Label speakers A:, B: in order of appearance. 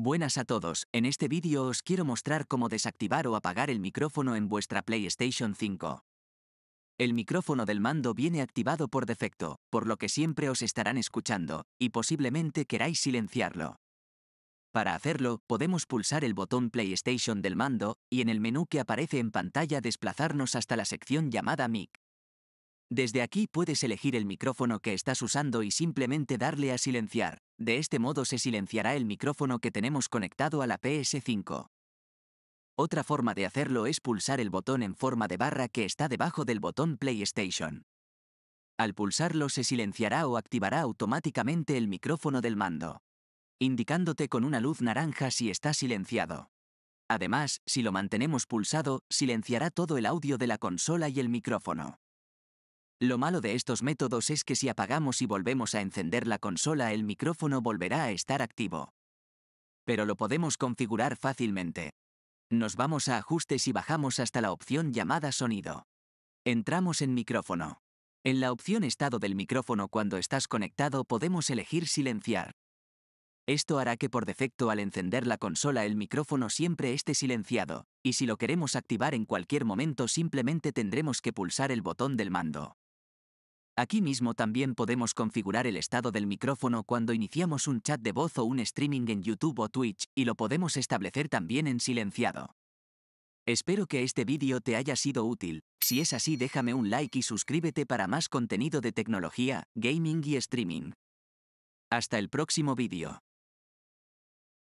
A: Buenas a todos, en este vídeo os quiero mostrar cómo desactivar o apagar el micrófono en vuestra PlayStation 5. El micrófono del mando viene activado por defecto, por lo que siempre os estarán escuchando, y posiblemente queráis silenciarlo. Para hacerlo, podemos pulsar el botón PlayStation del mando, y en el menú que aparece en pantalla desplazarnos hasta la sección llamada Mic. Desde aquí puedes elegir el micrófono que estás usando y simplemente darle a silenciar. De este modo se silenciará el micrófono que tenemos conectado a la PS5. Otra forma de hacerlo es pulsar el botón en forma de barra que está debajo del botón PlayStation. Al pulsarlo se silenciará o activará automáticamente el micrófono del mando, indicándote con una luz naranja si está silenciado. Además, si lo mantenemos pulsado, silenciará todo el audio de la consola y el micrófono. Lo malo de estos métodos es que si apagamos y volvemos a encender la consola el micrófono volverá a estar activo. Pero lo podemos configurar fácilmente. Nos vamos a ajustes y bajamos hasta la opción llamada sonido. Entramos en micrófono. En la opción estado del micrófono cuando estás conectado podemos elegir silenciar. Esto hará que por defecto al encender la consola el micrófono siempre esté silenciado, y si lo queremos activar en cualquier momento simplemente tendremos que pulsar el botón del mando. Aquí mismo también podemos configurar el estado del micrófono cuando iniciamos un chat de voz o un streaming en YouTube o Twitch, y lo podemos establecer también en silenciado. Espero que este vídeo te haya sido útil, si es así déjame un like y suscríbete para más contenido de tecnología, gaming y streaming. Hasta el próximo vídeo.